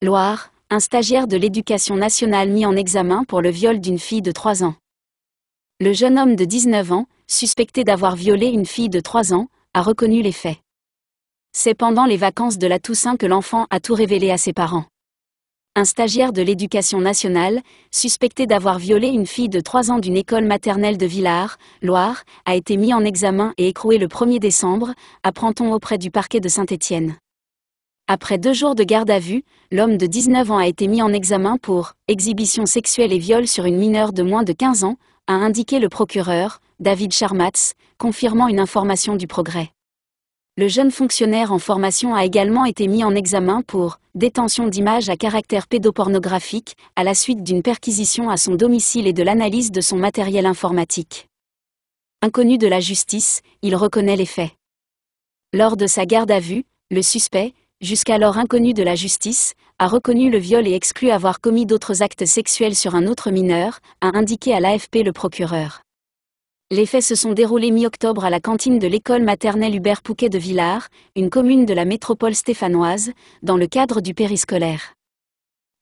Loire, un stagiaire de l'éducation nationale mis en examen pour le viol d'une fille de 3 ans. Le jeune homme de 19 ans, suspecté d'avoir violé une fille de 3 ans, a reconnu les faits. C'est pendant les vacances de la Toussaint que l'enfant a tout révélé à ses parents. Un stagiaire de l'éducation nationale, suspecté d'avoir violé une fille de 3 ans d'une école maternelle de Villars, Loire, a été mis en examen et écroué le 1er décembre, apprend-on auprès du parquet de Saint-Étienne. Après deux jours de garde à vue, l'homme de 19 ans a été mis en examen pour exhibition sexuelle et viol sur une mineure de moins de 15 ans, a indiqué le procureur, David Charmatz, confirmant une information du progrès. Le jeune fonctionnaire en formation a également été mis en examen pour détention d'images à caractère pédopornographique, à la suite d'une perquisition à son domicile et de l'analyse de son matériel informatique. Inconnu de la justice, il reconnaît les faits. Lors de sa garde à vue, le suspect, jusqu'alors inconnu de la justice, a reconnu le viol et exclu avoir commis d'autres actes sexuels sur un autre mineur, a indiqué à l'AFP le procureur. Les faits se sont déroulés mi-octobre à la cantine de l'école maternelle Hubert Pouquet de Villars, une commune de la métropole stéphanoise, dans le cadre du périscolaire.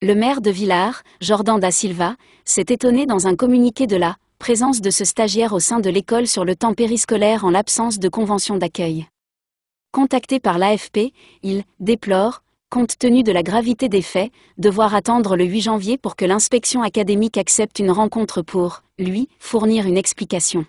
Le maire de Villars, Jordan da Silva, s'est étonné dans un communiqué de la présence de ce stagiaire au sein de l'école sur le temps périscolaire en l'absence de convention d'accueil. Contacté par l'AFP, il déplore, compte tenu de la gravité des faits, devoir attendre le 8 janvier pour que l'inspection académique accepte une rencontre pour, lui, fournir une explication.